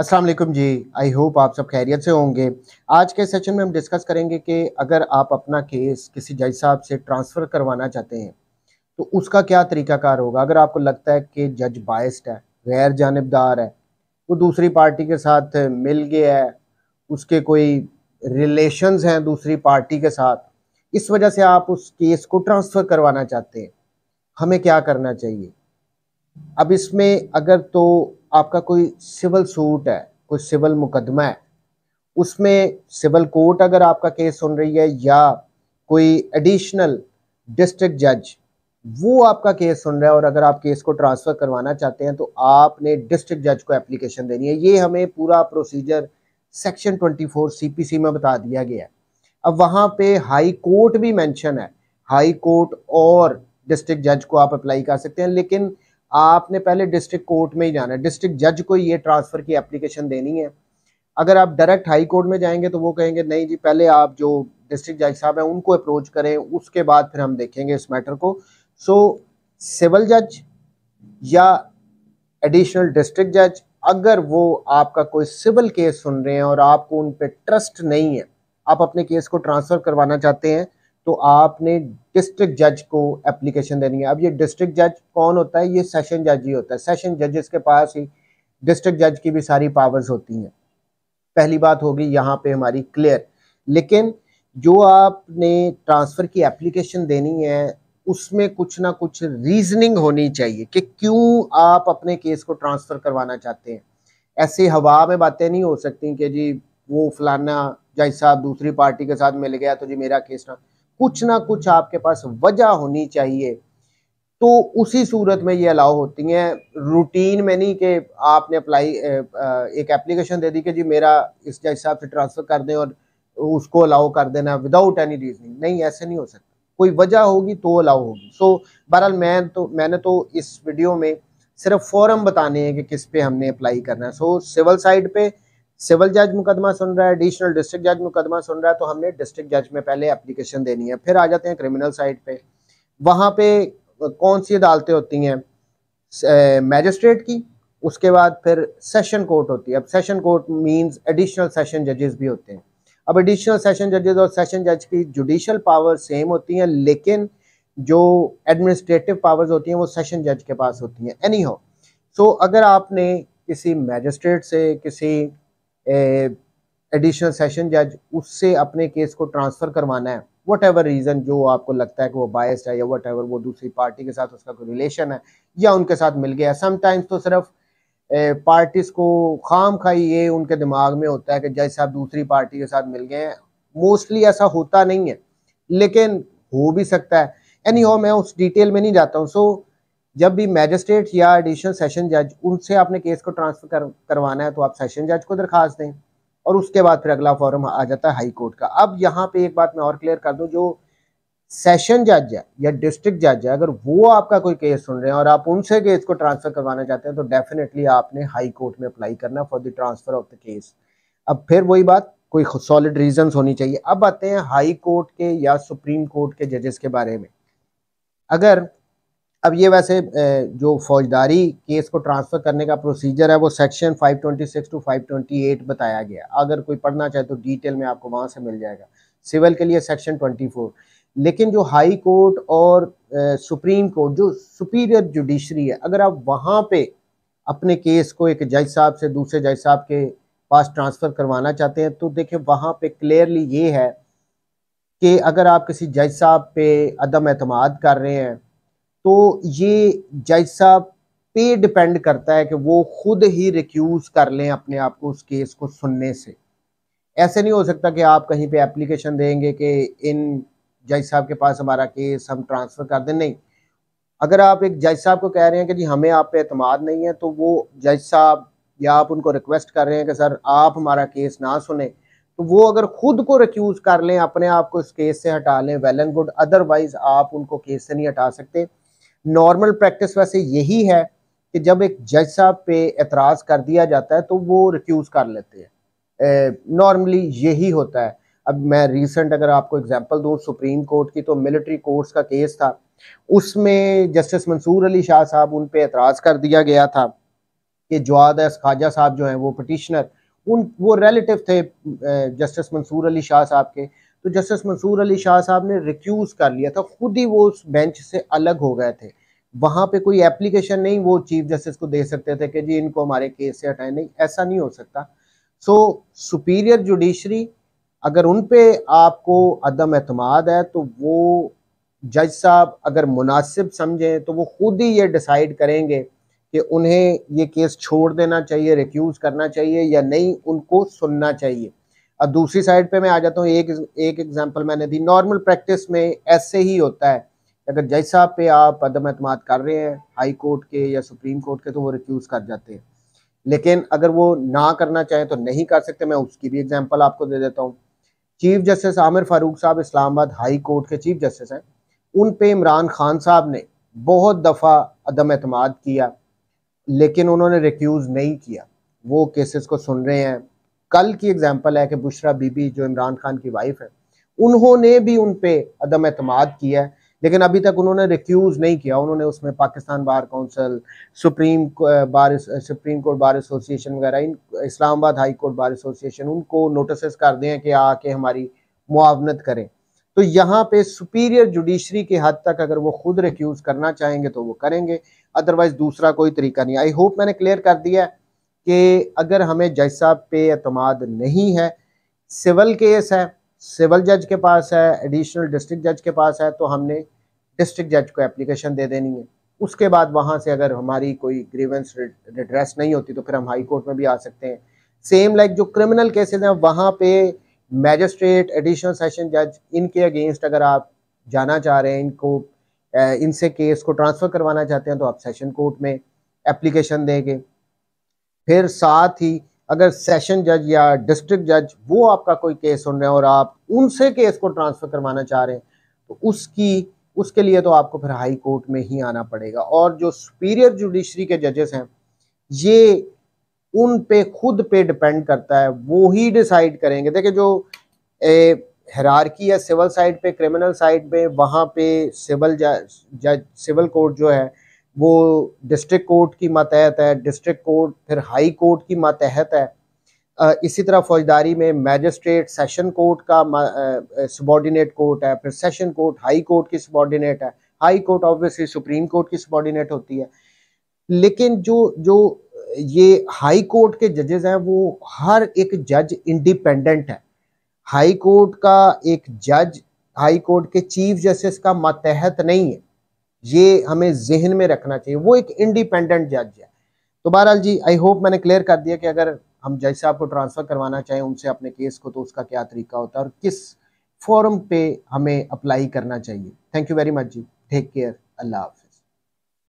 अस्सलाम वालेकुम जी I hope आप सब खैरियत से होंगे आज के सेशन में हम डिस्कस करेंगे कि अगर आप अपना केस किसी जज साहब से ट्रांसफ़र करवाना चाहते हैं तो उसका क्या तरीकाकार होगा अगर आपको लगता है कि जज बायस्ड है गैर जानबदार है वो दूसरी पार्टी के साथ मिल गया है उसके कोई रिलेशंस हैं दूसरी पार्टी के साथ इस वजह से आप उस केस को ट्रांसफ़र करवाना चाहते हैं हमें क्या करना चाहिए अब इसमें अगर तो आपका कोई सिविल सूट है कोई सिविल मुकदमा है उसमें सिविल कोर्ट अगर आपका केस सुन रही है या कोई एडिशनल डिस्ट्रिक्ट जज वो आपका केस सुन रहा है और अगर आप केस को ट्रांसफ़र करवाना चाहते हैं तो आपने डिस्ट्रिक्ट जज को एप्लीकेशन देनी है ये हमें पूरा प्रोसीजर सेक्शन 24 सीपीसी में बता दिया गया है अब वहां पे हाई कोर्ट भी मेंशन है हाई कोर्ट और डिस्ट्रिक्ट जज को आप अप्लाई कर सकते हैं लेकिन आपने पहले डिस्ट्रिक्ट कोर्ट में ही जाना है डिस्ट्रिक्ट जज को ये ट्रांसफ़र की एप्लीकेशन देनी है अगर आप डायरेक्ट हाई कोर्ट में जाएंगे तो वो कहेंगे नहीं जी पहले आप जो डिस्ट्रिक्ट जज साहब हैं उनको अप्रोच करें उसके बाद फिर हम देखेंगे इस मैटर को सो सिविल जज या एडिशनल डिस्ट्रिक्ट जज अगर वो आपका कोई सिविल केस सुन रहे हैं और आपको उन पर ट्रस्ट नहीं है आप अपने केस को ट्रांसफ़र करवाना चाहते हैं तो आपने डिस्ट्रिक्ट जज को एप्लीकेशन देनी है अब ये डिस्ट्रिक्ट जज कौन होता है ये सेशन जज ही होता है सेशन जजेस के पास ही डिस्ट्रिक्ट जज की भी सारी पावर्स होती हैं पहली बात होगी यहाँ पे हमारी क्लियर लेकिन जो आपने ट्रांसफ़र की एप्लीकेशन देनी है उसमें कुछ ना कुछ रीजनिंग होनी चाहिए कि क्यों आप अपने केस को ट्रांसफ़र करवाना चाहते हैं ऐसे हवा में बातें नहीं हो सकती कि जी वो फलाना जज साहब दूसरी पार्टी के साथ मिल गया तो जी मेरा केस ना कुछ ना कुछ आपके पास वजह होनी चाहिए तो उसी सूरत में ये अलाउ होती हैं रूटीन में नहीं कि आपने अप्लाई एक एप्लीकेशन दे दी कि जी मेरा इस हिसाब से ट्रांसफ़र कर दें और उसको अलाउ कर देना विदाउट एनी रीजनिंग नहीं ऐसे नहीं हो सकता कोई वजह होगी तो अलाउ होगी सो so, बहरहाल मैं तो मैंने तो इस वीडियो में सिर्फ फॉरम बताने हैं कि किस पे हमने अप्लाई करना है सो सिविल साइड पे सिविल जज मुकदमा सुन रहा है एडिशनल डिस्ट्रिक्ट जज मुकदमा सुन रहा है तो हमने डिस्ट्रिक्ट जज में पहले एप्लीकेशन देनी है फिर आ जाते हैं क्रिमिनल साइड पे वहाँ पे कौन सी अदालतें होती हैं मैजिस्ट्रेट की उसके बाद फिर सेशन कोर्ट होती है अब session court means additional session जजेस भी होते हैं अब एडिशनल सेशन जजेस और सेशन जज की जुडिशल पावर सेम होती हैं लेकिन जो एडमिनिस्ट्रेटिव पावर्स होती हैं वो सेशन जज के पास होती हैं एनी हो सो अगर आपने किसी मैजिस्ट्रेट से किसी एडिशनल सेशन जज उससे अपने केस को ट्रांसफ़र करवाना है वट एवर रीज़न जो आपको लगता है कि वो बायस्ड है या वट एवर वो दूसरी पार्टी के साथ उसका कोई रिलेशन है या उनके साथ मिल गया समटाइम्स तो सिर्फ पार्टीज़ को खाम खाई ये उनके दिमाग में होता है कि जज साहब दूसरी पार्टी के साथ मिल गए हैं मोस्टली ऐसा होता नहीं है लेकिन हो भी सकता है एनी हो मैं उस डिटेल में नहीं जाता हूँ सो so, जब भी मैजिस्ट्रेट या एडिशनल सेशन जज उनसे आपने केस को ट्रांसफर कर, करवाना है तो आप सेशन जज को दरखास्त दें और उसके बाद फिर अगला फॉर्म आ जाता है हाई कोर्ट का अब यहाँ पे एक बात मैं और क्लियर कर दूँ जो सेशन जज है या डिस्ट्रिक्ट जज है अगर वो आपका कोई केस सुन रहे हैं और आप उनसे केस को ट्रांसफ़र करवाना चाहते हैं तो डेफिनेटली आपने हाई कोर्ट में अप्लाई करना for the transfer of the case अब फिर वही बात कोई सॉलिड रीजंस होनी चाहिए अब आते हैं हाई कोर्ट के या सुप्रीम कोर्ट के जजेस के बारे में अगर अब ये वैसे जो फौजदारी केस को ट्रांसफ़र करने का प्रोसीजर है वो सेक्शन 526 टू 528 बताया गया अगर कोई पढ़ना चाहे तो डिटेल में आपको वहाँ से मिल जाएगा सिविल के लिए सेक्शन 24 लेकिन जो हाई कोर्ट और सुप्रीम कोर्ट जो सुपीरियर जुडिशरी है अगर आप वहाँ पे अपने केस को एक जज साहब से दूसरे जज साहब के पास ट्रांसफ़र करवाना चाहते हैं तो देखिए वहाँ पर क्लियरली ये है कि अगर आप किसी जज साहब पे अदम अतमाद कर रहे हैं तो ये जज साहब पे डिपेंड करता है कि वो खुद ही रिक्यूज कर लें अपने आप को उस केस को सुनने से ऐसे नहीं हो सकता कि आप कहीं पे एप्लीकेशन देंगे कि इन जज साहब के पास हमारा केस हम ट्रांसफ़र कर दें नहीं अगर आप एक जज साहब को कह रहे हैं कि जी हमें आप पे अतमाद नहीं है तो वो जज साहब या आप उनको रिक्वेस्ट कर रहे हैं कि सर आप हमारा केस ना सुने तो वो अगर खुद को रिक्यूज़ कर लें अपने आप को इस केस से हटा लें वेल एंड गुड अदरवाइज़ आप उनको केस से नहीं हटा सकते नॉर्मल प्रैक्टिस वैसे यही है कि जब एक जज साहब पे एतराज़ कर दिया जाता है तो वो रिक्यूज़ कर लेते हैं नॉर्मली यही होता है अब मैं रिसेंट अगर आपको एग्जांपल दूँ सुप्रीम कोर्ट की तो मिलिट्री कोर्ट्स का केस था उसमें जस्टिस मंसूर अली शाह साहब उन पर एतराज़ कर दिया गया था कि जवाद खाजा साहब जो हैं वो पटिशनर उन वो रिलेटिव थे जस्टिस मंसूर अली शाह साहब के तो जस्टिस मंसूर अली शाह साहब ने रिक्यूज़ कर लिया था खुद ही वो उस बेंच से अलग हो गए थे वहाँ पे कोई एप्लीकेशन नहीं वो चीफ जस्टिस को दे सकते थे कि जी इनको हमारे केस से हटाएं नहीं ऐसा नहीं हो सकता सो सुपीरियर जुडिशरी अगर उन पर आपको अदम अतमाद है तो वो जज साहब अगर मुनासिब समझें तो वो खुद ही ये डिसाइड करेंगे कि उन्हें ये केस छोड़ देना चाहिए रिक्यूज़ करना चाहिए या नहीं उनको सुनना चाहिए अब दूसरी साइड पे मैं आ जाता हूँ एक एक एग्जांपल मैंने दी नॉर्मल प्रैक्टिस में ऐसे ही होता है अगर जैसा पे आप अदम अतमाद कर रहे हैं हाई कोर्ट के या सुप्रीम कोर्ट के तो वो रिक्यूज़ कर जाते हैं लेकिन अगर वो ना करना चाहें तो नहीं कर सकते मैं उसकी भी एग्ज़ाम्पल आपको दे देता हूँ चीफ जस्टिस आमिर फारूक साहब इस्लामाबाद हाई कोर्ट के चीफ जस्टिस हैं उन पर इमरान खान साहब ने बहुत दफ़ा अदम अतमाद किया लेकिन उन्होंने रिक्यूज़ नहीं किया वो केसेस को सुन रहे हैं कल की एग्जाम्पल है कि बुशरा बीबी जो इमरान खान की वाइफ है उन्होंने भी उन पर अदम अतमाद किया है लेकिन अभी तक उन्होंने रिक्यूज नहीं किया उन्होंने उसमें Pakistan bar council supreme bar supreme court bar association वगैरह इन Islamabad high court bar association उनको नोटिस कर दें कि आके हमारी मुआवनत करें तो यहाँ पे सुपीरियर जुडिशरी के हद तक अगर वो खुद रिक्यूज़ करना चाहेंगे तो वो करेंगे अदरवाइज़ दूसरा कोई तरीका नहीं आई होप मैंने क्लियर कर दिया है कि अगर हमें जज साहब पे अतमाद नहीं है सिविल केस है सिविल जज के पास है एडिशनल डिस्ट्रिक्ट जज के पास है तो हमने डिस्ट्रिक्ट जज को एप्लीकेशन दे देनी है उसके बाद वहाँ से अगर हमारी कोई ग्रीवेंस रिड्रेस नहीं होती तो फिर हम हाई कोर्ट में भी आ सकते हैं सेम लाइक जो क्रिमिनल केसेस हैं वहाँ पे मैजिस्ट्रेट एडिशनल सेशन जज इनके अगेंस्ट अगर आप जाना चाह रहे हैं इनको इनसे केस को ट्रांसफ़र करवाना चाहते हैं तो आप सेशन कोर्ट में एप्लीकेशन देंगे फिर साथ ही अगर सेशन जज या डिस्ट्रिक्ट जज वो आपका कोई केस सुन रहे हैं और आप उनसे केस को ट्रांसफ़र करवाना चाह रहे हैं तो उसकी उसके लिए तो आपको फिर हाई कोर्ट में ही आना पड़ेगा और जो सुपीरियर जुडिशरी के जजेस हैं ये उन पे खुद पे डिपेंड करता है वो ही डिसाइड करेंगे देखिए जो हरारकी है सिविल साइड पे क्रिमिनल साइड पे वहाँ पे सिविल जज सिविल कोर्ट जो है वो डिस्ट्रिक्ट कोर्ट की मातहत है डिस्ट्रिक्ट कोर्ट फिर हाई कोर्ट की मातहत है इसी तरह फौजदारी में मैजिस्ट्रेट सेशन कोर्ट का सबॉर्डिनेट कोर्ट है फिर सेशन कोर्ट हाई कोर्ट की सबॉर्डिनेट है high court obviously supreme court की सबॉर्डिनेट होती है लेकिन जो जो ये हाई कोर्ट के जजेज हैं वो हर एक जज इंडिपेंडेंट है हाई कोर्ट का एक जज हाई कोर्ट के चीफ जस्टिस का मातहत नहीं है ये हमें जहन में रखना चाहिए वो एक इंडिपेंडेंट जज है तो बहरहाल जी आई होप मैंने क्लियर कर दिया कि अगर हम जज साहब को ट्रांसफ़र करवाना चाहें उनसे अपने केस को तो उसका क्या तरीका होता है और किस फॉरम पे हमें अप्लाई करना चाहिए थैंक यू वेरी मच जी टेक केयर अल्लाह